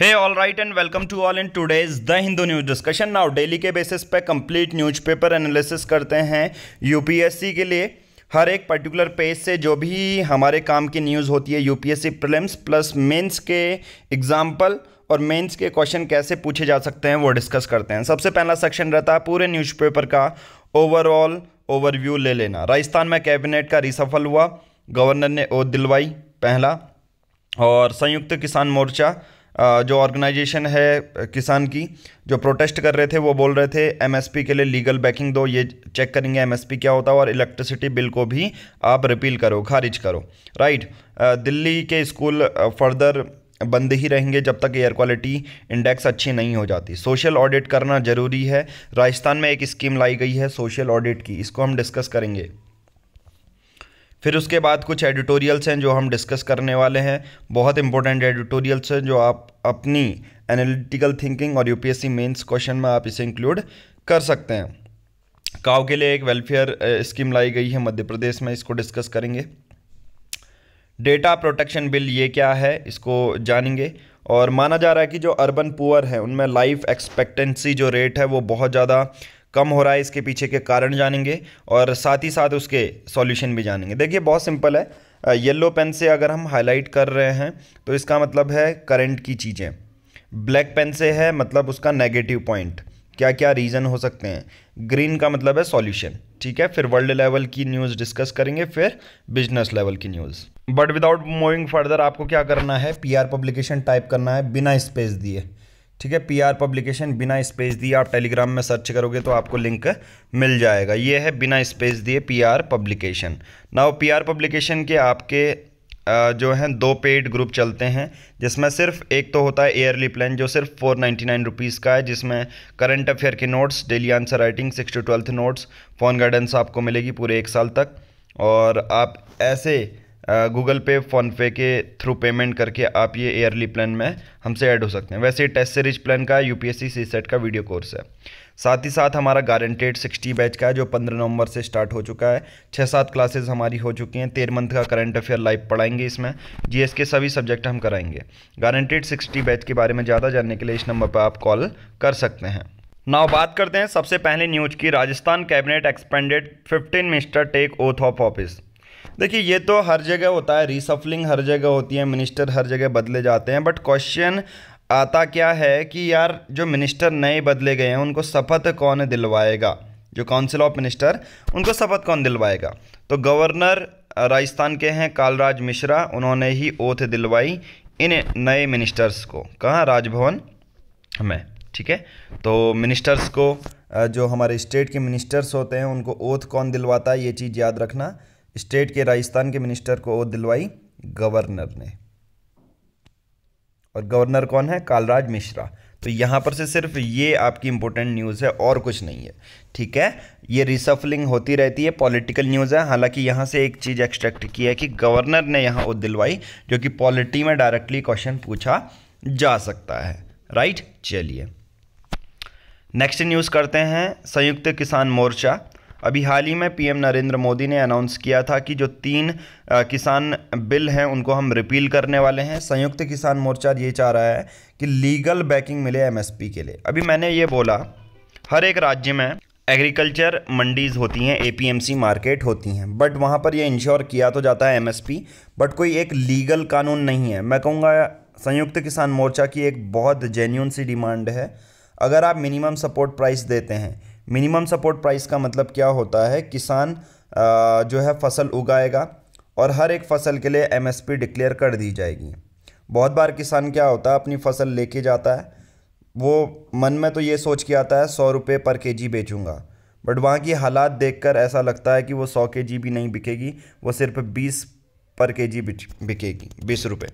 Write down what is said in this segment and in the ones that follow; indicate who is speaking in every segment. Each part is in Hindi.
Speaker 1: hey all right and welcome to all in today's the Hindu news discussion now daily के बेसिस पे कंप्लीट न्यूज़पेपर एनालिसिस करते हैं यूपीएससी के लिए हर एक पर्टिकुलर पेज से जो भी हमारे काम की न्यूज़ होती है यूपीएससी प्रीलिम्स प्लस मेंस के एग्जाम्पल और मेंस के क्वेश्चन कैसे पूछे जा सकते हैं वो डिस्कस करते हैं सबसे पहला सेक्शन रहता है पूरे न्यूज़ का ओवरऑल ओवरव्यू ले लेना राजस्थान में कैबिनेट का रिसफल हुआ गवर्नर ने ओद दिलवाई पहला और संयुक्त किसान मोर्चा जो ऑर्गेनाइजेशन है किसान की जो प्रोटेस्ट कर रहे थे वो बोल रहे थे एमएसपी के लिए लीगल बैकिंग दो ये चेक करेंगे एमएसपी क्या होता है और इलेक्ट्रिसिटी बिल को भी आप रिपील करो खारिज करो राइट दिल्ली के स्कूल फर्दर बंद ही रहेंगे जब तक एयर क्वालिटी इंडेक्स अच्छी नहीं हो जाती सोशल ऑडिट करना ज़रूरी है राजस्थान में एक स्कीम लाई गई है सोशल ऑडिट की इसको हम डिस्कस करेंगे फिर उसके बाद कुछ एडिटोरियल्स हैं जो हम डिस्कस करने वाले हैं बहुत इंपॉर्टेंट एडिटोरियल्स हैं जो आप अपनी एनालिटिकल थिंकिंग और यूपीएससी मेंस क्वेश्चन में आप इसे इंक्लूड कर सकते हैं काव के लिए एक वेलफेयर स्कीम लाई गई है मध्य प्रदेश में इसको डिस्कस करेंगे डेटा प्रोटेक्शन बिल ये क्या है इसको जानेंगे और माना जा रहा है कि जो अर्बन पुअर हैं उनमें लाइफ एक्सपेक्टेंसी जो रेट है वो बहुत ज़्यादा कम हो रहा है इसके पीछे के कारण जानेंगे और साथ ही साथ उसके सॉल्यूशन भी जानेंगे देखिए बहुत सिंपल है येलो पेन से अगर हम हाईलाइट कर रहे हैं तो इसका मतलब है करंट की चीज़ें ब्लैक पेन से है मतलब उसका नेगेटिव पॉइंट क्या क्या रीज़न हो सकते हैं ग्रीन का मतलब है सॉल्यूशन ठीक है फिर वर्ल्ड लेवल की न्यूज़ डिस्कस करेंगे फिर बिजनेस लेवल की news but without moving further आपको क्या करना है पी पब्लिकेशन टाइप करना है बिना स्पेस दिए ठीक है पीआर पब्लिकेशन बिना स्पेस दिए आप टेलीग्राम में सर्च करोगे तो आपको लिंक मिल जाएगा ये है बिना स्पेस दिए PR publication now PR publication के आपके जो हैं दो पेड ग्रुप चलते हैं जिसमें सिर्फ एक तो होता है एयरली प्लान जो सिर्फ फोर नाइन्टी नाइन रुपीज़ का है जिसमें करंट अफेयर के notes daily answer writing six to twelfth notes phone guidance आपको मिलेगी पूरे एक साल तक और आप ऐसे गूगल पे फ़ोनपे के थ्रू पेमेंट करके आप ये ईयरली प्लान में हमसे ऐड हो सकते हैं वैसे टेस्ट सीरीज प्लान का एस सी सेट का वीडियो कोर्स है साथ ही साथ हमारा गारंटेड सिक्सटी बैच का है जो पंद्रह नवंबर से स्टार्ट हो चुका है छः सात क्लासेज हमारी हो चुकी हैं तेरह मंथ का करंट अफेयर लाइव पढ़ाएंगे इसमें जीएस के सभी सब्जेक्ट हम कराएंगे गारंटेड सिक्सटी बैच के बारे में ज़्यादा जानने के लिए इस नंबर पर आप कॉल कर सकते हैं नाव बात करते हैं सबसे पहले न्यूज की Rajasthan cabinet expanded fifteen minister take oath of office देखिए ये तो हर जगह होता है रिसफलिंग हर जगह होती है मिनिस्टर हर जगह बदले जाते हैं बट क्वेश्चन आता क्या है कि यार जो मिनिस्टर नए बदले गए हैं उनको शपथ कौन दिलवाएगा जो काउंसिल ऑफ मिनिस्टर उनको शपथ कौन दिलवाएगा तो गवर्नर राजस्थान के हैं कालराज मिश्रा उन्होंने ही ओथ दिलवाई इन नए मिनिस्टर्स को कहाँ राजभवन में ठीक है तो मिनिस्टर्स को जो हमारे स्टेट के मिनिस्टर्स होते हैं उनको ओथ कौन दिलवाता है ये चीज़ याद रखना स्टेट के राजस्थान के मिनिस्टर को दिलवाई गवर्नर ने और गवर्नर कौन है कालराज मिश्रा तो यहां पर से सिर्फ ये आपकी इंपॉर्टेंट न्यूज़ है और कुछ नहीं है ठीक है ये रिसफलिंग होती रहती है पॉलिटिकल न्यूज़ है हालांकि यहां से एक चीज़ एक्सट्रैक्ट की है कि गवर्नर ने यहां वो दिलवाई जो कि पॉलिटी में डायरेक्टली क्वेश्चन पूछा जा सकता है राइट चलिए नेक्स्ट न्यूज़ करते हैं संयुक्त किसान मोर्चा अभी हाल ही में पीएम नरेंद्र मोदी ने अनाउंस किया था कि जो तीन किसान बिल हैं उनको हम रिपील करने वाले हैं संयुक्त किसान मोर्चा ये चाह रहा है कि लीगल बैकिंग मिले एमएसपी के लिए अभी मैंने ये बोला हर एक राज्य में एग्रीकल्चर मंडीज़ होती हैं एपीएमसी मार्केट होती हैं बट वहाँ पर यह इंश्योर किया तो जाता है एमएसपी बट कोई एक लीगल कानून नहीं है मैं कहूँगा संयुक्त किसान मोर्चा की एक बहुत जेन्यून सी डिमांड है अगर आप मिनिमम सपोर्ट प्राइस देते हैं मिनिमम सपोर्ट प्राइस का मतलब क्या होता है किसान जो है फसल उगाएगा और हर एक फसल के लिए एमएसपी डिक्लेयर कर दी जाएगी बहुत बार किसान क्या होता है अपनी फसल लेके जाता है वो मन में तो ये सोच के आता है सौ रुपये पर के जी बेचूँगा बट वहाँ की हालात देखकर ऐसा लगता है कि वो सौ के जी भी नहीं बिकेगी वो सिर्फ बीस पर के जी बिकेगी बीस रुपये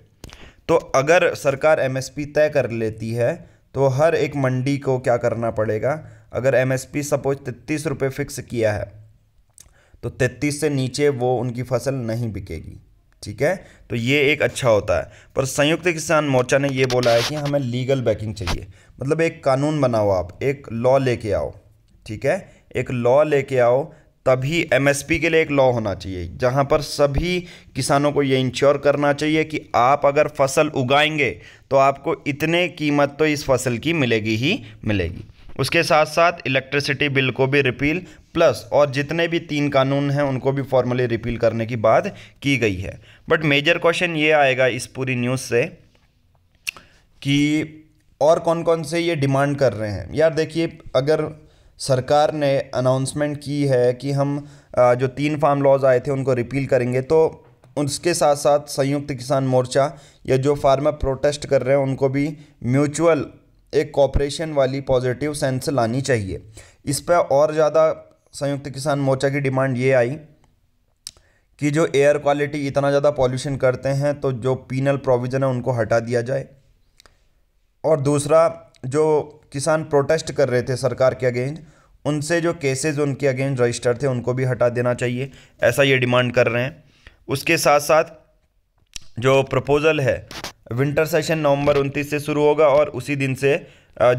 Speaker 1: तो अगर सरकार एमएसपी तय कर लेती है तो हर एक मंडी को क्या करना पड़ेगा अगर एम एस पी सपोज तैतीस रुपये फिक्स किया है तो तैतीस से नीचे वो उनकी फसल नहीं बिकेगी ठीक है तो ये एक अच्छा होता है पर संयुक्त किसान मोर्चा ने ये बोला है कि हमें लीगल बैकिंग चाहिए मतलब एक कानून बनाओ आप एक लॉ लेके आओ ठीक है एक लॉ लेके आओ तभी एमएसपी के लिए एक लॉ होना चाहिए जहाँ पर सभी किसानों को ये इंश्योर करना चाहिए कि आप अगर फसल उगाएंगे तो आपको इतने कीमत तो इस फसल की मिलेगी ही मिलेगी उसके साथ साथ इलेक्ट्रिसिटी बिल को भी रिपील प्लस और जितने भी तीन कानून हैं उनको भी फॉर्मली रिपील करने की बात की गई है बट मेजर क्वेश्चन ये आएगा इस पूरी न्यूज़ से कि और कौन कौन से ये डिमांड कर रहे हैं यार देखिए अगर सरकार ने अनाउंसमेंट की है कि हम जो तीन फार्म लॉज आए थे उनको रिपील करेंगे तो उसके साथ साथ संयुक्त किसान मोर्चा या जो फार्मर प्रोटेस्ट कर रहे हैं उनको भी म्यूचुअल एक कॉपरेशन वाली पॉजिटिव सेंस लानी चाहिए इस पर और ज़्यादा संयुक्त किसान मोर्चा की डिमांड ये आई कि जो एयर क्वालिटी इतना ज़्यादा पॉल्यूशन करते हैं तो जो पीनल प्रोविज़न है उनको हटा दिया जाए और दूसरा जो किसान प्रोटेस्ट कर रहे थे सरकार के अगेंस्ट उनसे जो केसेज उनके अगेंस्ट रजिस्टर थे उनको भी हटा देना चाहिए ऐसा ये डिमांड कर रहे हैं उसके साथ साथ जो प्रपोज़ल है विंटर सेशन नवंबर 29 से शुरू होगा और उसी दिन से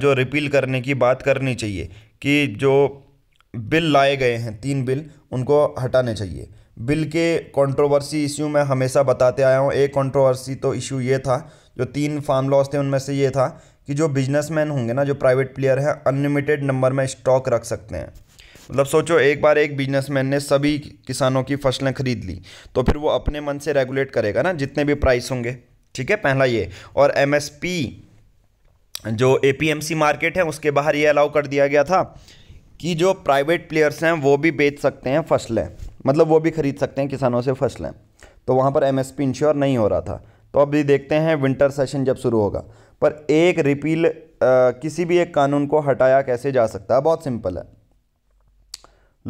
Speaker 1: जो रिपील करने की बात करनी चाहिए कि जो बिल लाए गए हैं तीन बिल उनको हटाने चाहिए बिल के कंट्रोवर्सी इश्यू मैं हमेशा बताते आया हूँ एक कंट्रोवर्सी तो इश्यू ये था जो तीन फार्म लॉस थे उनमें से ये था कि जो बिजनेसमैन होंगे ना जो प्राइवेट प्लेयर हैं अनलिमिटेड नंबर में स्टॉक रख सकते हैं मतलब सोचो एक बार एक बिजनेसमैन ने सभी किसानों की फसलें खरीद ली तो फिर वो अपने मन से रेगुलेट करेगा ना जितने भी प्राइस होंगे ठीक है पहला ये और एम जो ए मार्केट है उसके बाहर ये अलाउ कर दिया गया था कि जो प्राइवेट प्लेयर्स हैं वो भी बेच सकते हैं फसलें मतलब वो भी खरीद सकते हैं किसानों से फसलें तो वहाँ पर एम इंश्योर नहीं हो रहा था तो अभी देखते हैं विंटर सेशन जब शुरू होगा पर एक रिपील आ, किसी भी एक कानून को हटाया कैसे जा सकता है बहुत सिंपल है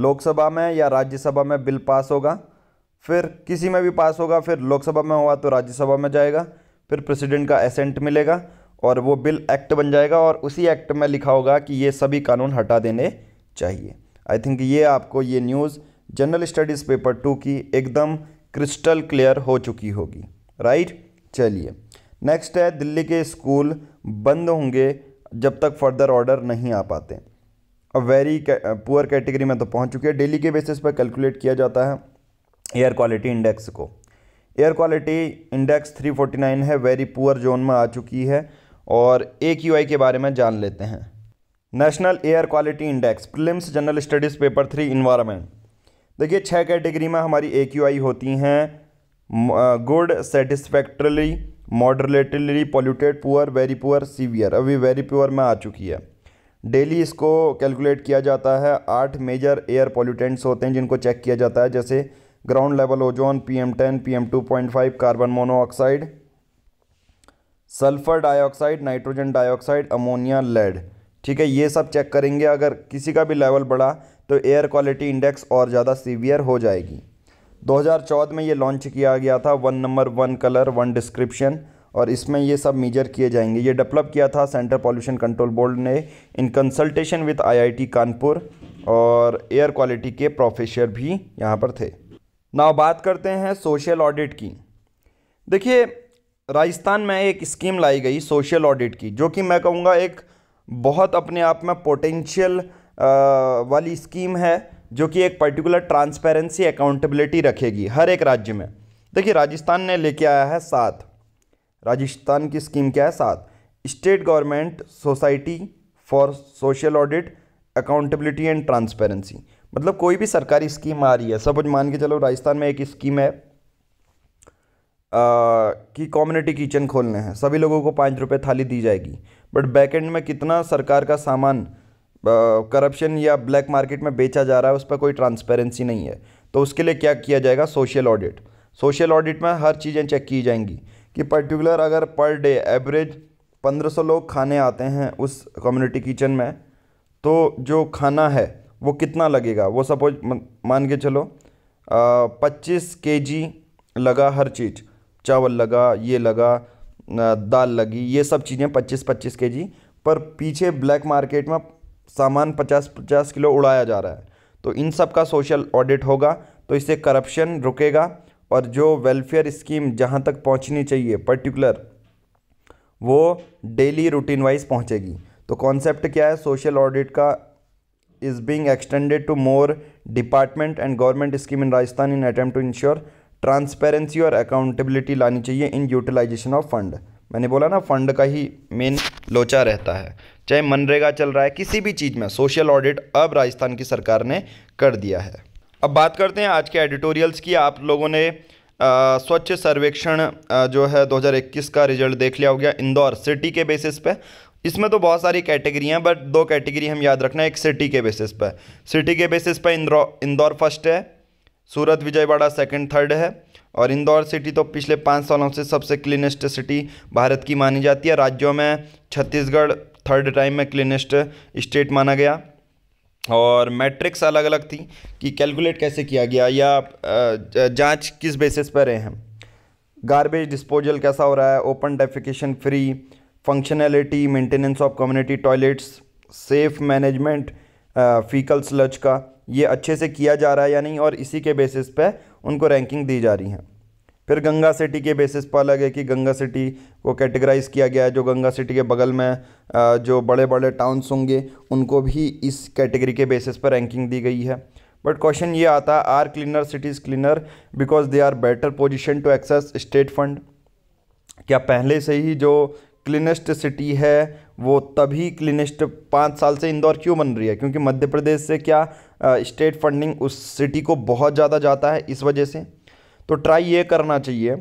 Speaker 1: लोकसभा में या राज्यसभा में बिल पास होगा फिर किसी में भी पास होगा फिर लोकसभा में हुआ तो राज्यसभा में जाएगा फिर प्रेसिडेंट का एसेंट मिलेगा और वो बिल एक्ट बन जाएगा और उसी एक्ट में लिखा होगा कि ये सभी कानून हटा देने चाहिए आई थिंक ये आपको ये news general studies paper two की एकदम क्रिस्टल क्लियर हो चुकी होगी राइट चलिए नेक्स्ट है दिल्ली के स्कूल बंद होंगे जब तक फर्दर ऑर्डर नहीं आ पाते अब वेरी पुअर कैटेगरी में तो पहुंच चुकी है डेली के बेसिस पर कैलकुलेट किया जाता है एयर क्वालिटी इंडेक्स को एयर क्वालिटी इंडेक्स 349 है वेरी पुअर जोन में आ चुकी है और ए के बारे में जान लेते हैं national air quality index prelims general studies paper three environment देखिए छः कैटेगरी में हमारी ए होती हैं good satisfactorily moderately polluted poor very poor severe अभी वेरी प्योर में आ चुकी है डेली इसको कैलकुलेट किया जाता है आठ मेजर एयर पॉल्यूटेंट्स होते हैं जिनको चेक किया जाता है जैसे ground level ozone P M ten P M two point five carbon monoxide sulphur dioxide nitrogen dioxide ammonia lead ठीक है ये सब चेक करेंगे अगर किसी का भी लेवल बढ़ा तो एयर क्वालिटी इंडेक्स और ज़्यादा सीवियर हो जाएगी 2014 में ये लॉन्च किया गया था one number one colour one description और इसमें ये सब मेजर किए जाएंगे ये डेवलप किया था सेंटर पॉल्यूशन कंट्रोल बोर्ड ने in consultation with IIT Kanpur और एयर क्वालिटी के प्रोफेसर भी यहाँ पर थे ना बात करते हैं सोशल ऑडिट की देखिए राजस्थान में एक स्कीम लाई गई सोशल ऑडिट की जो कि मैं कहूँगा एक बहुत अपने आप में पोटेंशियल वाली स्कीम है जो कि एक पर्टिकुलर ट्रांसपेरेंसी अकाउंटेबिलिटी रखेगी हर एक राज्य में देखिए राजस्थान ने लेके आया है सात राजस्थान की स्कीम क्या है सात state government society for social audit accountability and transparency मतलब कोई भी सरकारी स्कीम आ रही है सब कुछ मान के चलो राजस्थान में एक स्कीम है कि कम्युनिटी किचन खोलने हैं सभी लोगों को पाँच रुपये थाली दी जाएगी बट बैकेंड में कितना सरकार का सामान करप्शन या ब्लैक मार्केट में बेचा जा रहा है उस पर कोई ट्रांसपेरेंसी नहीं है तो उसके लिए क्या किया जाएगा सोशल ऑडिट सोशल ऑडिट में हर चीज़ें चेक की जाएंगी कि पर्टिकुलर अगर पर डे एवरेज 1500 लोग खाने आते हैं उस कम्युनिटी किचन में तो जो खाना है वो कितना लगेगा वो सपोज मान के चलो पच्चीस के जी लगा हर चीज़ चावल लगा ये लगा दाल लगी ये सब चीज़ें पच्चीस पच्चीस के जी पर पीछे ब्लैक मार्केट में सामान पचास पचास किलो उड़ाया जा रहा है तो इन सब का सोशल ऑडिट होगा तो इससे करप्शन रुकेगा और जो वेलफेयर स्कीम जहाँ तक पहुँचनी चाहिए पर्टिकुलर वो डेली रूटीन वाइज पहुँचेगी तो कॉन्सेप्ट क्या है सोशल ऑडिट का is being extended to more department and government scheme in Rajasthan in attempt to ensure transparency और अकाउंटेबिलिटी लानी चाहिए इन यूटिलाइजेशन ऑफ फंड मैंने बोला ना फंड का ही मेन लोचा रहता है चाहे मनरेगा चल रहा है किसी भी चीज़ में सोशल ऑडिट अब राजस्थान की सरकार ने कर दिया है अब बात करते हैं आज के एडिटोरियल्स की आप लोगों ने स्वच्छ सर्वेक्षण जो है 2021 का रिजल्ट देख लिया हो गया इंदौर सिटी के बेसिस पे इसमें तो बहुत सारी कैटेगरी हैं बट दो कैटेगरी हम याद रखना एक सिटी के बेसिस पर सिटी के बेसिस पर इंदौर इंदौर फर्स्ट है सूरत विजयवाड़ा सेकेंड थर्ड है और इंदौर सिटी तो पिछले पाँच सालों से सबसे क्लीनेस्ट सिटी भारत की मानी जाती है राज्यों में छत्तीसगढ़ थर्ड टाइम में क्लीनेस्ट स्टेट माना गया और मैट्रिक्स अलग अलग थी कि कैलकुलेट कैसे किया गया या जांच किस बेसिस पर रहे हैं गारबेज डिस्पोजल कैसा हो रहा है open defecation free functionality maintenance of community toilets safe management faecal sludge का ये अच्छे से किया जा रहा है या नहीं और इसी के बेसिस पे उनको रैंकिंग दी जा रही हैं फिर गंगा सिटी के बेसिस पर अलग है कि गंगा सिटी को कैटेगराइज किया गया है जो गंगा सिटी के बगल में जो बड़े बड़े टाउन्स होंगे उनको भी इस कैटेगरी के बेसिस पर रैंकिंग दी गई है बट क्वेश्चन ये आता है are cleaner cities cleaner because they are better position to access state fund क्या पहले से ही जो क्लीनेस्ट सिटी है वो तभी क्लीनेस्ट पाँच साल से इंदौर क्यों बन रही है क्योंकि मध्य प्रदेश से क्या स्टेट फंडिंग उस सिटी को बहुत ज़्यादा जाता है इस वजह से तो ट्राई ये करना चाहिए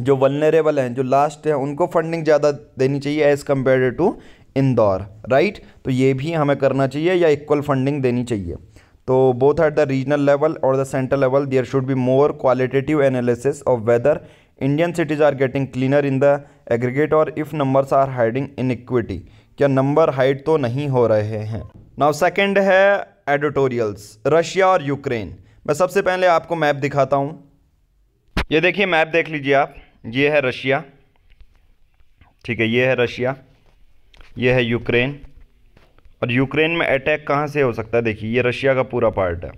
Speaker 1: जो वनरेबल हैं जो लास्ट हैं उनको फंडिंग ज़्यादा देनी चाहिए as compare to Indore right तो ये भी हमें करना चाहिए या इक्वल फंडिंग देनी चाहिए तो both at the regional level और the central level there should be more qualitative analysis of whether Indian cities are getting cleaner in the aggregate और if numbers are hiding inequity क्या नंबर हाइड तो नहीं हो रहे हैं नाउ सेकंड है एडिटोरियल्स रशिया और यूक्रेन मैं सबसे पहले आपको मैप दिखाता हूँ ये देखिए मैप देख लीजिए आप ये है रशिया ठीक है ये है रशिया ये है यूक्रेन और यूक्रेन में अटैक कहाँ से हो सकता है देखिए ये रशिया का पूरा पार्ट है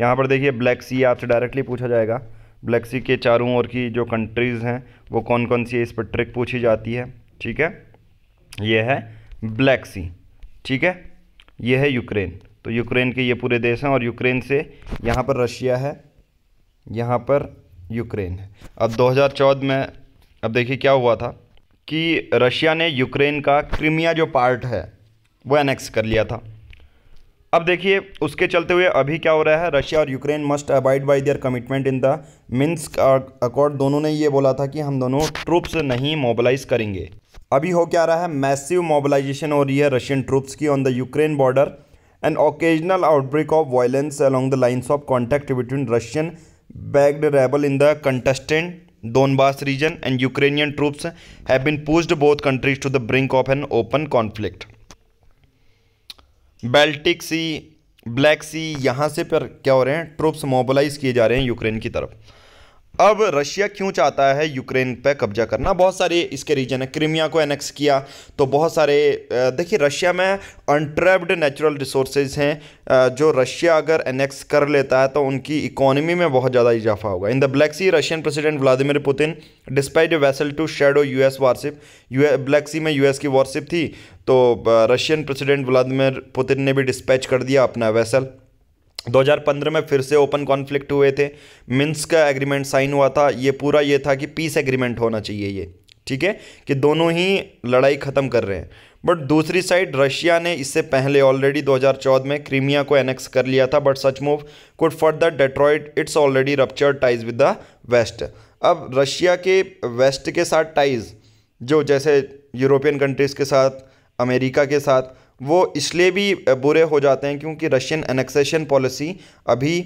Speaker 1: यहाँ पर देखिए ब्लैक सी आपसे डायरेक्टली पूछा जाएगा ब्लैक सी के चारों ओर की जो कंट्रीज़ हैं वो कौन कौन सी है इस पर ट्रिक पूछी जाती है ठीक है ये है ब्लैक सी ठीक है ये है यूक्रेन तो यूक्रेन के ये पूरे देश हैं और यूक्रेन से यहाँ पर रशिया है यहाँ पर यूक्रेन है अब 2014 में अब देखिए क्या हुआ था कि रशिया ने यूक्रेन का क्रीमिया जो पार्ट है वो एनेक्स कर लिया था अब देखिए उसके चलते हुए अभी क्या हो रहा है रशिया और Ukraine must abide by their commitment in the Minsk accord दोनों ने ये बोला था कि हम दोनों ट्रूप्स नहीं मोबिलाइज करेंगे अभी हो क्या रहा है मैसिव मोबिलाइजेशन हो रही है रशियन ट्रूप्स की on the Ukraine border and occasional outbreak of violence along the lines of contact between Russian backed rebel in the contested Donbas region and Ukrainian troops have been pushed both countries to the brink of an open conflict Baltic Sea Black Sea यहाँ से पर क्या हो रहे हैं ट्रूप्स मोबलाइज किए जा रहे हैं यूक्रेन की तरफ अब रशिया क्यों चाहता है यूक्रेन पर कब्जा करना बहुत सारे इसके रीजन है क्रीमिया को एनेक्स किया तो बहुत सारे देखिए रशिया में अनट्रैप्ड नेचुरल रिसोर्सेज हैं जो रशिया अगर एनेक्स कर लेता है तो उनकी इकोनॉमी में बहुत ज़्यादा इजाफा होगा in the Black Sea Russian president Vladimir Putin despite vessel to shadow U S warship यू ब्लैक सी में यू एस की वारशिप थी तो रशियन प्रेसिडेंट व्लादिमिर पुतिन ने भी डिस्पैच कर दिया अपना वैसल 2015 में फिर से ओपन कॉन्फ्लिक्ट हुए थे मिन्स का एग्रीमेंट साइन हुआ था ये पूरा ये था कि पीस एग्रीमेंट होना चाहिए ये ठीक है कि दोनों ही लड़ाई ख़त्म कर रहे हैं बट दूसरी साइड रशिया ने इससे पहले ऑलरेडी 2014 में क्रीमिया को एनेक्स कर लिया था but such move could further deteriorate its already ruptured ties with the West अब रशिया के वेस्ट के साथ टाइज जो जैसे यूरोपियन कंट्रीज़ के साथ अमेरिका के साथ वो इसलिए भी बुरे हो जाते हैं क्योंकि रशियन एनेक्सेशन पॉलिसी अभी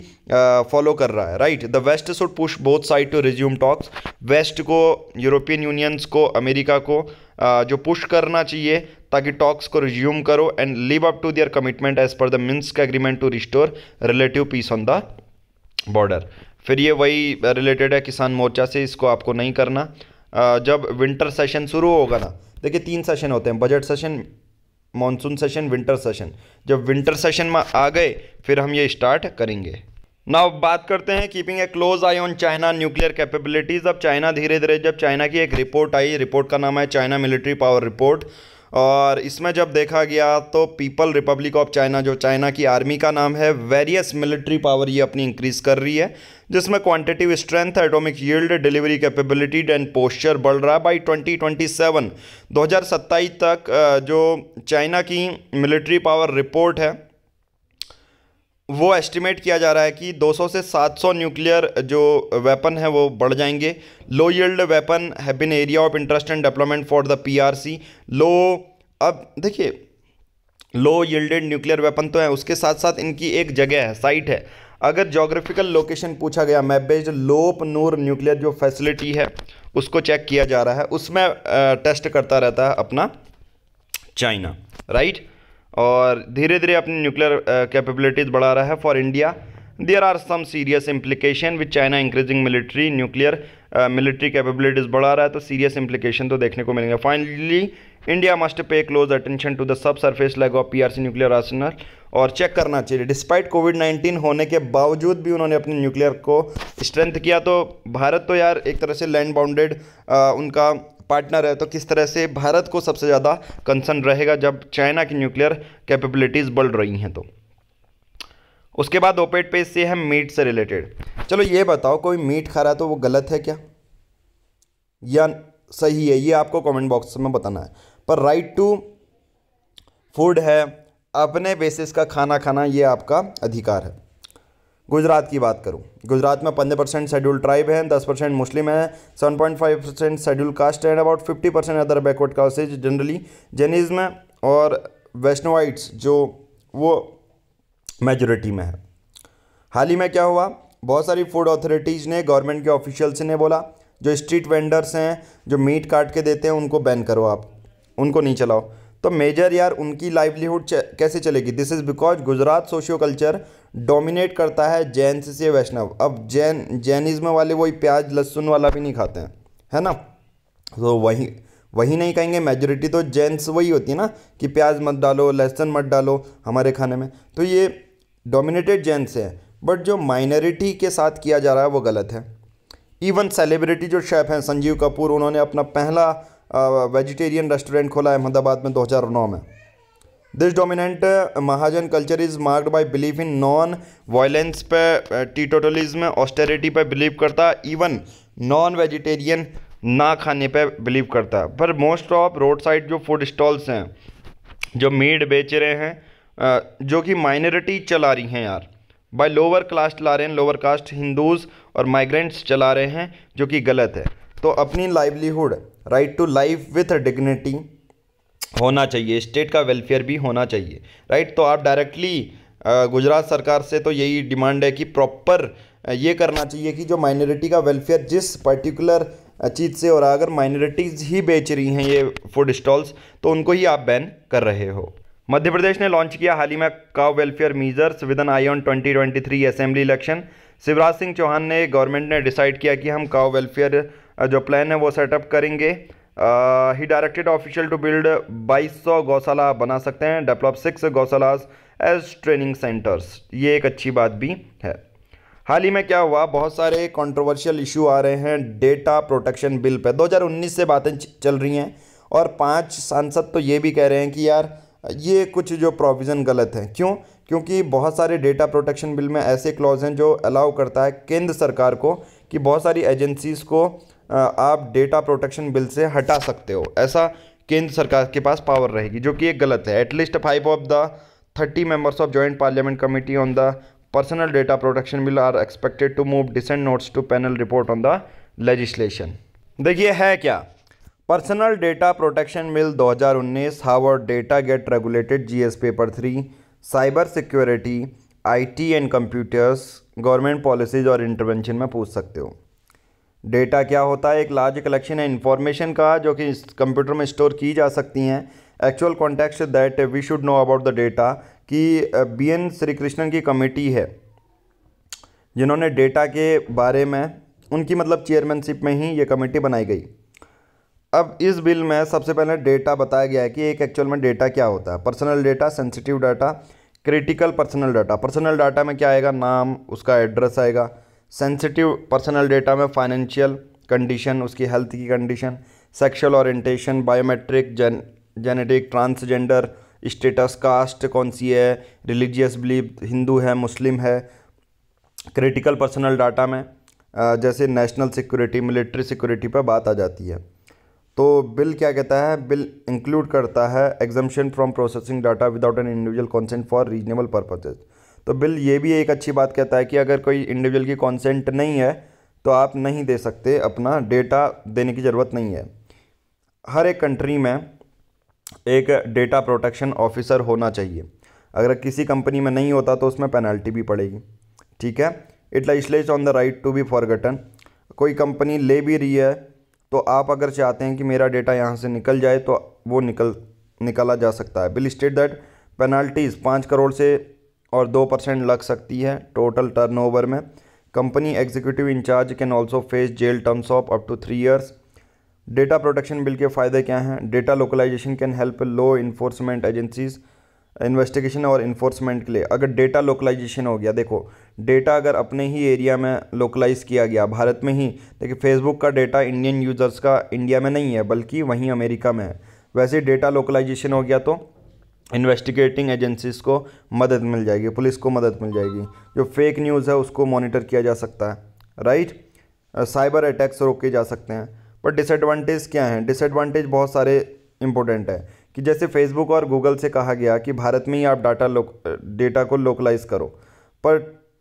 Speaker 1: फॉलो कर रहा है right the West should push both side to resume talks West को यूरोपियन यूनियंस को अमेरिका को uh, जो पुश करना चाहिए ताकि टॉक्स को रिज्यूम करो and live up to their commitment as per the Minsk agreement to restore relative peace on the border फिर ये वही रिलेटेड है किसान मोर्चा से इसको आपको नहीं करना uh, जब विंटर सेशन शुरू होगा ना देखिए तीन सेशन होते हैं budget session monsoon session winter session जब विंटर सेशन में आ गए फिर हम ये स्टार्ट करेंगे नाउ बात करते हैं keeping a close eye on China nuclear capabilities अब चाइना धीरे धीरे जब चाइना की एक रिपोर्ट आई रिपोर्ट का नाम है चाइना मिलिट्री पावर रिपोर्ट और इसमें जब देखा गया तो पीपल रिपब्लिक ऑफ चाइना जो चाइना की आर्मी का नाम है वेरियस मिलिट्री पावर ये अपनी इंक्रीज़ कर रही है जिसमें quantitative strength atomic yield delivery capability and posture बढ़ रहा है बाई 2027 ट्वेंटी तक जो चाइना की मिलिट्री पावर रिपोर्ट है वो एस्टिमेट किया जा रहा है कि 200 से 700 न्यूक्लियर जो वेपन है वो बढ़ जाएंगे low yield weapon have been area of interest and development for the PRC लो अब देखिए लो यल्डेड न्यूक्लियर वेपन तो है उसके साथ साथ इनकी एक जगह है साइट है अगर जोग्राफिकल लोकेशन पूछा गया मैप बेस्ड लोप नूर न्यूक्लियर जो फैसिलिटी है उसको चेक किया जा रहा है उसमें टेस्ट करता रहता है अपना चाइना राइट और धीरे धीरे अपनी न्यूक्लियर कैपेबिलिटीज़ uh, बढ़ा रहा है for India there are some serious implication with China increasing military nuclear military capabilities बढ़ा रहा है तो सीरियस इम्प्लीकेशन तो देखने को मिलेंगे finally India must pay close attention to the sub surface leg of PRC nuclear arsenal और चेक करना चाहिए डिस्पाइट कोविड नाइन्टीन होने के बावजूद भी उन्होंने अपने न्यूक्लियर को स्ट्रेंथ किया तो भारत तो यार एक तरह से लैंड बाउंडेड uh, उनका पार्टनर है तो किस तरह से भारत को सबसे ज़्यादा कंसर्न रहेगा जब चाइना की न्यूक्लियर कैपेबिलिटीज़ बढ़ रही हैं तो उसके बाद ओपेट पेज से है मीट से रिलेटेड चलो ये बताओ कोई मीट खा रहा है तो वो गलत है क्या या सही है ये आपको कमेंट बॉक्स में बताना है पर राइट टू फूड है अपने बेसिस का खाना खाना ये आपका अधिकार है गुजरात की बात करूँ गुजरात में पंद्रह परसेंट शेड्यूल ट्राइब हैं दस परसेंट मुस्लिम हैं seven point five percent schedule caste and about fifty percent other backward castes generally में और वैष्णवाइट्स जो वो मेजोरिटी में है हाल ही में क्या हुआ बहुत सारी फूड अथॉरिटीज़ ने गवर्नमेंट के ऑफिशियल्स ने बोला जो स्ट्रीट वेंडर्स हैं जो मीट काट के देते हैं उनको बैन करो आप उनको नहीं चलाओ तो मेजर यार उनकी लाइवलीहुड कैसे चलेगी this is because Gujarat socio culture dominate करता है जैन से वैष्णव अब जैन जैनिज्म वाले वही प्याज लहसुन वाला भी नहीं खाते हैं है ना तो वही वही नहीं कहेंगे मेजोरिटी तो जेंट्स वही होती है ना कि प्याज मत डालो लहसुन मत डालो हमारे खाने में तो ये डोमिनेटेड जेंट्स है बट जो माइनॉरिटी के साथ किया जा रहा है वो गलत है इवन सेलिब्रिटी जो शेफ़ हैं संजीव कपूर उन्होंने अपना पहला वेजिटेरियन रेस्टोरेंट खोला है अहमदाबाद में 2009 में this dominant Mahajan culture is marked by believe in non violence पे टी टोटलिज्म ऑस्टेरिटी पे बिलीव करता इवन नॉन वेजिटेरियन ना खाने पे बिलीव करता पर मोस्ट ऑफ रोड साइड जो फूड स्टॉल्स हैं जो मीट बेच रहे हैं जो कि माइनॉरिटी चला रही हैं यार बाय लोअर क्लास चला रहे हैं लोअर कास्ट हिंदूज और माइग्रेंट्स चला रहे हैं जो कि गलत है तो अपनी livelihood right to life with dignity होना चाहिए स्टेट का वेलफेयर भी होना चाहिए राइट तो आप डायरेक्टली गुजरात सरकार से तो यही डिमांड है कि प्रॉपर ये करना चाहिए कि जो माइनॉरिटी का वेलफेयर जिस पर्टिकुलर चीज़ से हो रहा अगर माइनॉरिटीज़ ही बेच रही हैं ये फूड स्टॉल्स तो उनको ही आप बैन कर रहे हो मध्य प्रदेश ने लॉन्च किया हाल ही में cow welfare measures with an eye on twenty twenty three assembly election Shivraj Singh Chouhan ने गवर्नमेंट ने डिसाइड किया कि हम काव वेलफेयर जो प्लान है वो सेटअप करेंगे he directed official to build 2200 gaushala बना सकते हैं develop six gaushalas as training centres ये एक अच्छी बात भी है हाल ही में क्या हुआ बहुत सारे कंट्रोवर्शियल इशू आ रहे हैं डेटा प्रोटेक्शन बिल पे 2019 से बातें चल रही हैं और पांच सांसद तो ये भी कह रहे हैं कि यार ये कुछ जो प्रोविज़न गलत हैं क्यों क्योंकि बहुत सारे डेटा प्रोटेक्शन बिल में ऐसे क्लॉज हैं जो अलाउ करता है केंद्र सरकार को कि बहुत सारी एजेंसीज़ को आप डेटा प्रोटेक्शन बिल से हटा सकते हो ऐसा केंद्र सरकार के पास पावर रहेगी जो कि एक गलत है at least five of the thirty members of joint parliament committee on the personal data protection bill are expected to move dissent notes to panel report on the legislation देखिए है क्या पर्सनल डेटा प्रोटेक्शन बिल 2019 हावर data get regulated GS paper three cyber security T and computers government policies और इंटरवेंशन में पूछ सकते हो डेटा क्या होता है एक लार्ज कलेक्शन है इन्फॉर्मेशन का जो कि कंप्यूटर में स्टोर की जा सकती हैं actual context that we should know about the data कि बी एन श्री कृष्णन की कमेटी है जिन्होंने डेटा के बारे में उनकी मतलब चेयरमैनशिप में ही ये कमेटी बनाई गई अब इस बिल में सबसे पहले डेटा बताया गया है कि एक एक्चुअल में डेटा क्या होता है personal data sensitive data critical personal data personal data में क्या आएगा नाम उसका एड्रेस आएगा सेंसिटिव पर्सनल डेटा में फाइनेंशियल कंडीशन उसकी हेल्थ की condition sexual orientation biometric gen genetic transgender status caste कौन सी है रिलीजियस बिलीफ हिंदू है मुस्लिम है क्रिटिकल पर्सनल डाटा में जैसे नेशनल सिक्योरिटी मिलिट्री सिक्योरिटी पर बात आ जाती है तो बिल क्या कहता है बिल इंक्लूड करता है exemption from processing data without an individual consent for reasonable purposes तो बिल ये भी एक अच्छी बात कहता है कि अगर कोई इंडिविजुअल की कॉन्सेंट नहीं है तो आप नहीं दे सकते अपना डेटा देने की ज़रूरत नहीं है हर एक कंट्री में एक डेटा प्रोटेक्शन ऑफिसर होना चाहिए अगर किसी कंपनी में नहीं होता तो उसमें पेनल्टी भी पड़ेगी ठीक है इट लाइसलेज on the right to be forgotten कोई कंपनी ले भी रही है तो आप अगर चाहते हैं कि मेरा डेटा यहाँ से निकल जाए तो वो निकल निकाला जा सकता है बिल स्टेट दैट पेनल्टीज़ पाँच करोड़ से और दो परसेंट लग सकती है टोटल टर्नओवर में company executive incharge can also face jail terms of up to three years data protection bill के फ़ायदे क्या हैं data localisation can help law enforcement agencies investigation और इन्फोर्समेंट के लिए अगर डेटा लोकलाइजेशन हो गया देखो डेटा अगर अपने ही एरिया में लोकलाइज किया गया भारत में ही देखिए फेसबुक का डेटा इंडियन यूज़र्स का इंडिया में नहीं है बल्कि वहीं अमेरिका में है वैसे डेटा लोकलाइजेशन हो गया तो इन्वेस्टिगेटिंग एजेंसीज को मदद मिल जाएगी पुलिस को मदद मिल जाएगी जो फेक न्यूज़ है उसको मॉनिटर किया जा सकता है राइट साइबर अटैक्स रोके जा सकते हैं पर डिसएडवांटेज क्या हैं डिसएडवांटेज बहुत सारे इंपॉर्टेंट है कि जैसे फेसबुक और गूगल से कहा गया कि भारत में ही आप डाटा लोक डेटा को लोकलाइज करो पर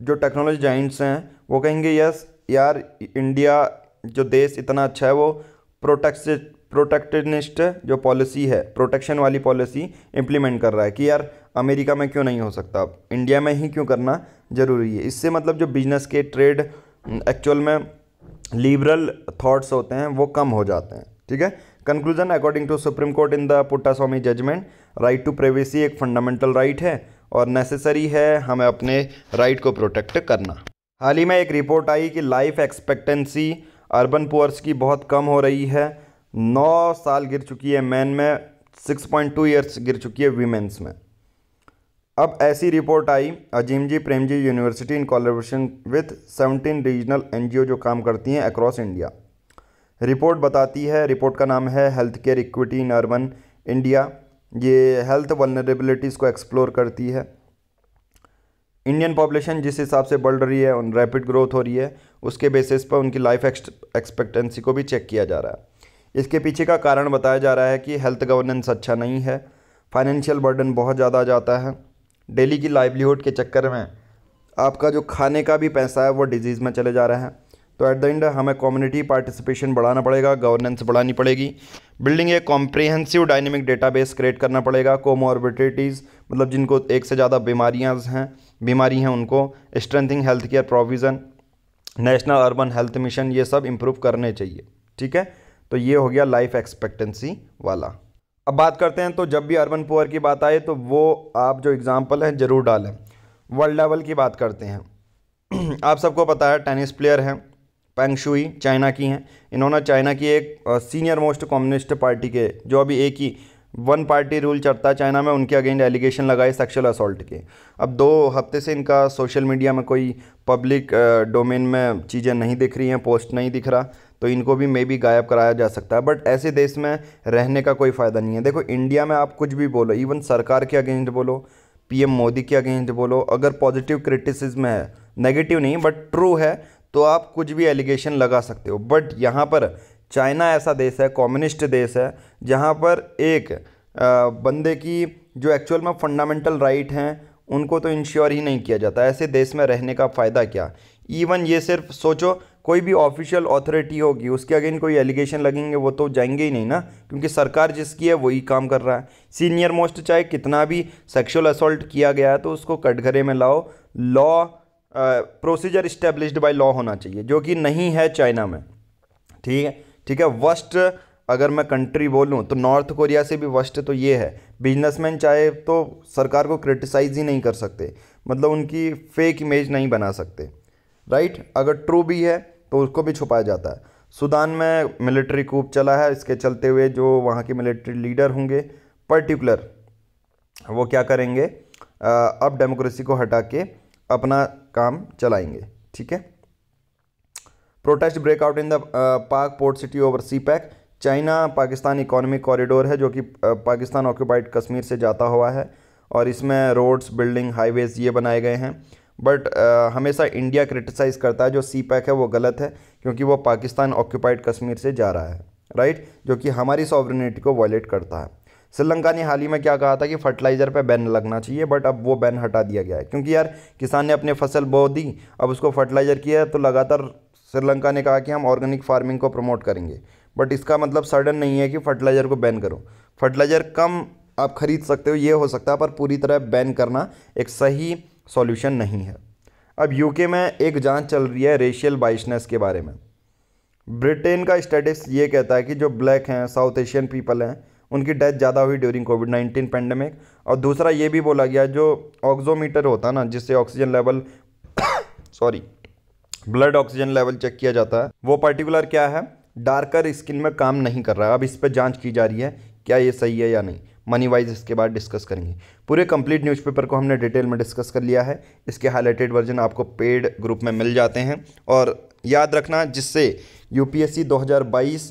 Speaker 1: जो टेक्नोलॉजी जाइंट्स हैं वो कहेंगे यस यार इंडिया जो देश इतना अच्छा है वो प्रोटेक्ट प्रोटेक्टनिस्ट जो पॉलिसी है प्रोटेक्शन वाली पॉलिसी इम्प्लीमेंट कर रहा है कि यार अमेरिका में क्यों नहीं हो सकता अब इंडिया में ही क्यों करना ज़रूरी है इससे मतलब जो बिजनेस के ट्रेड एक्चुअल में लिबरल थाट्स होते हैं वो कम हो जाते हैं ठीक है conclusion according to supreme court in the Puttaswamy judgement right to privacy एक फंडामेंटल राइट है और नेसेसरी है हमें अपने राइट को प्रोटेक्ट करना हाल ही में एक रिपोर्ट आई कि लाइफ एक्सपेक्टेंसी अर्बन पुअर्स की बहुत कम हो रही है नौ साल गिर चुकी है मैन में सिक्स पॉइंट टू ईयर्स गिर चुकी है वीमेंस में अब ऐसी रिपोर्ट आई Azim ji Prem ji university in collaboration with seventeen regional एन जो काम करती हैं अक्रॉस इंडिया रिपोर्ट बताती है रिपोर्ट का नाम है health care equity in urban India ये हेल्थ वनरेबिलिटीज़ को एक्सप्लोर करती है इंडियन पॉपुलेशन जिस हिसाब से बढ़ रही है रैपिड ग्रोथ हो रही है उसके बेसिस पर उनकी लाइफ एक्सपेक्टेंसी को भी चेक किया जा रहा है इसके पीछे का कारण बताया जा रहा है कि हेल्थ गवर्नेंस अच्छा नहीं है फाइनेंशियल बर्डन बहुत ज़्यादा आ जाता है डेली की लाइवलीहुड के चक्कर में आपका जो खाने का भी पैसा है वो डिजीज़ में चले जा रहा है तो एट द एंड हमें कम्युनिटी पार्टिसिपेशन बढ़ाना पड़ेगा गवर्नेंस बढ़ानी पड़ेगी बिल्डिंग एक कॉम्प्रिहेंसिव डायनेमिक डेटाबेस क्रिएट करना पड़ेगा कोमोरबिटिटीज़ मतलब जिनको एक से ज़्यादा बीमारियाँ हैं बीमारी हैं उनको strengthening health care provision national urban health mission ये सब इम्प्रूव करने चाहिए ठीक है तो ये हो गया लाइफ एक्सपेक्टेंसी वाला अब बात करते हैं तो जब भी अर्बन पुअर की बात आए तो वो आप जो एग्ज़ाम्पल हैं ज़रूर डालें वर्ल्ड लेवल की बात करते हैं आप सबको पता है टेनिस प्लेयर हैं पेंगशुई चाइना की हैं इन्होंने चाइना की एक सीनियर मोस्ट कम्युनिस्ट पार्टी के जो अभी एक ही वन पार्टी रूल चलता है चाइना में उनके अगेंस्ट एलिगेशन लगाए सेक्शुअल असल्ट के अब दो हफ्ते से इनका सोशल मीडिया में कोई पब्लिक डोमेन में चीज़ें नहीं दिख रही हैं पोस्ट नहीं दिख रहा तो इनको भी मे बी गायब कराया जा सकता है बट ऐसे देश में रहने का कोई फ़ायदा नहीं है देखो इंडिया में आप कुछ भी बोलो इवन सरकार के अगेंस्ट बोलो पीएम मोदी के अगेंस्ट बोलो अगर पॉजिटिव क्रिटिसिज्म है नेगेटिव नहीं बट ट्रू है तो आप कुछ भी एलिगेशन लगा सकते हो बट यहाँ पर चाइना ऐसा देश है कम्युनिस्ट देश है जहाँ पर एक बंदे की जो एक्चुअल में फंडामेंटल राइट हैं उनको तो इंश्योर ही नहीं किया जाता ऐसे देश में रहने का फ़ायदा क्या इवन ये सिर्फ सोचो कोई भी ऑफिशियल अथॉरिटी होगी उसके अगेन कोई एलिगेशन लगेंगे वो तो जाएंगे ही नहीं ना क्योंकि सरकार जिसकी है वही काम कर रहा है सीनियर मोस्ट चाहे कितना भी सेक्शुअल असोल्ट किया गया है तो उसको कटघरे में लाओ law procedure established by law होना चाहिए जो कि नहीं है चाइना में ठीक है ठीक है वर्स्ट अगर मैं कंट्री बोलूँ तो नॉर्थ कोरिया से भी वर्स्ट तो ये है बिजनेसमैन चाहे तो सरकार को क्रिटिसाइज़ ही नहीं कर सकते मतलब उनकी फेक इमेज नहीं बना सकते राइट अगर ट्रू भी है तो उसको भी छुपाया जाता है सूडान में मिलिट्री कूप चला है इसके चलते हुए जो वहाँ के मिलिट्री लीडर होंगे पर्टिकुलर वो क्या करेंगे अब डेमोक्रेसी को हटा के अपना काम चलाएंगे ठीक है protest breakout in the Pak port city over CPEC China Pakistan economic corridor है जो कि पाकिस्तान ऑक्यूपाइड कश्मीर से जाता हुआ है और इसमें रोड्स बिल्डिंग हाईवेज़ ये बनाए गए हैं बट हमेशा इंडिया क्रिटिसाइज़ करता है जो सी पैक है वो गलत है क्योंकि वो पाकिस्तान ऑक्यूपाइड कश्मीर से जा रहा है राइट जो कि हमारी सॉवरनिटी को वॉयलेट करता है श्रीलंका ने हाल ही में क्या कहा था कि फर्टिलाइज़र पे बैन लगना चाहिए बट अब वो बैन हटा दिया गया है क्योंकि यार किसान ने अपने फसल बो दी अब उसको फर्टिलाइज़र किया तो लगातार श्रीलंका ने कहा कि हम ऑर्गेनिक फार्मिंग को प्रमोट करेंगे बट इसका मतलब सडन नहीं है कि फर्टिलाइज़र को बैन करो फर्टिलाइज़र कम आप खरीद सकते हो ये हो सकता है पर पूरी तरह बैन करना एक सही सॉल्यूशन नहीं है अब यूके में एक जांच चल रही है रेशियल बाइशनेस के बारे में ब्रिटेन का स्टेटिस ये कहता है कि जो ब्लैक हैं साउथ एशियन पीपल हैं उनकी डेथ ज़्यादा हुई ड्यूरिंग कोविड नाइन्टीन पेंडेमिक और दूसरा ये भी बोला गया जो ऑक्जोमीटर होता ना जिससे oxygen level sorry blood oxygen level check किया जाता है वो पर्टिकुलर क्या है डार्कर स्किन में काम नहीं कर रहा है अब इस पर जांच की जा रही है क्या ये सही है या नहीं मनी वाइज इसके बाद डिस्कस करेंगे पूरे कंप्लीट न्यूज़पेपर को हमने डिटेल में डिस्कस कर लिया है इसके हाईलाइटेड वर्जन आपको पेड ग्रुप में मिल जाते हैं और याद रखना जिससे यूपीएससी 2022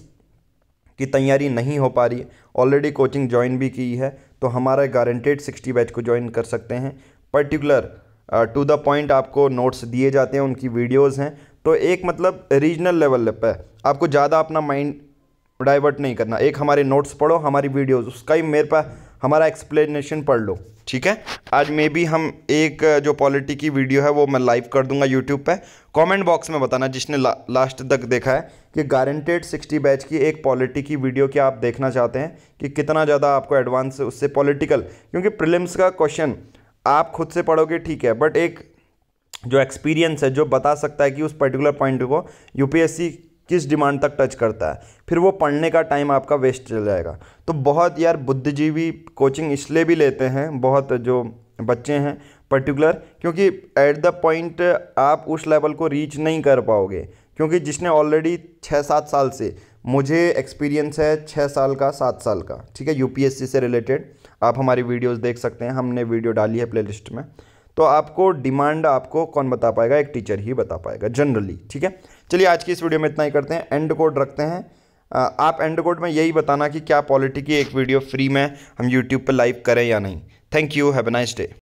Speaker 1: की तैयारी नहीं हो पा रही ऑलरेडी कोचिंग ज्वाइन भी की है तो हमारे गारंटेड सिक्सटी बैच को ज्वाइन कर सकते हैं पर्टिकुलर टू द पॉइंट आपको नोट्स दिए जाते हैं उनकी वीडियोज़ हैं तो एक मतलब रीजनल लेवल पर आपको ज़्यादा अपना माइंड डाइवर्ट नहीं करना एक हमारे नोट्स पढ़ो हमारी वीडियोज़ उसका ही मेरे पास हमारा एक्सप्लेनेशन पढ़ लो ठीक है आज मे भी हम एक जो पॉलिटी की वीडियो है वो मैं लाइव कर दूंगा यूट्यूब पे कमेंट बॉक्स में बताना जिसने ला, लास्ट तक देखा है कि गारंटेड 60 बैच की एक पॉलिटी की वीडियो क्या आप देखना चाहते हैं कि कितना ज़्यादा आपको एडवांस उससे पॉलिटिकल क्योंकि प्रिलिम्स का क्वेश्चन आप खुद से पढ़ोगे ठीक है बट एक जो एक्सपीरियंस है जो बता सकता है कि उस पर्टिकुलर पॉइंट को यूपीएससी किस डिमांड तक टच करता है फिर वो पढ़ने का टाइम आपका वेस्ट चल जाएगा तो बहुत यार बुद्धिजीवी कोचिंग इसलिए भी लेते हैं बहुत जो बच्चे हैं पर्टिकुलर क्योंकि एट द पॉइंट आप उस लेवल को रीच नहीं कर पाओगे क्योंकि जिसने ऑलरेडी छः सात साल से मुझे एक्सपीरियंस है छः साल का सात साल का ठीक है यूपीएससी से रिलेटेड आप हमारी वीडियोस देख सकते हैं हमने वीडियो डाली है प्लेलिस्ट में तो आपको डिमांड आपको कौन बता पाएगा एक टीचर ही बता पाएगा जनरली ठीक है चलिए आज की इस वीडियो में इतना ही करते हैं एंड कोड रखते हैं आप एंड कोड में यही बताना कि क्या पॉलिटी की एक वीडियो फ्री में हम यूट्यूब पर लाइव करें या नहीं thank you have a nice day